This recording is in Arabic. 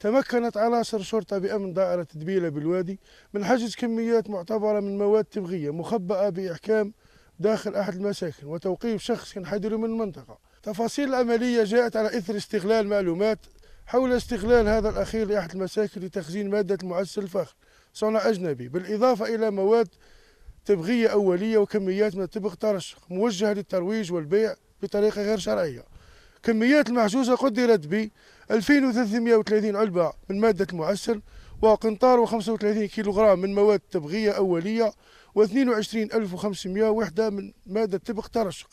تمكنت عناصر شرطة بأمن دائرة دبيلة بالوادي من حجز كميات معتبرة من مواد تبغية مخبأة بإحكام داخل أحد المساكن وتوقيف شخص ينحدر من المنطقة تفاصيل العملية جاءت على إثر استغلال معلومات حول استغلال هذا الأخير لأحد المساكن لتخزين مادة المعسل الفاخر صنع أجنبي بالإضافة إلى مواد تبغية أولية وكميات من التبغ ترشق موجهة للترويج والبيع بطريقة غير شرعية كميات المحجوزة قدرت ب 2330 علبة من مادة معسل وقنطار و35 كيلوغرام من مواد تبغية أولية و22500 وحدة من مادة تبغ ترشق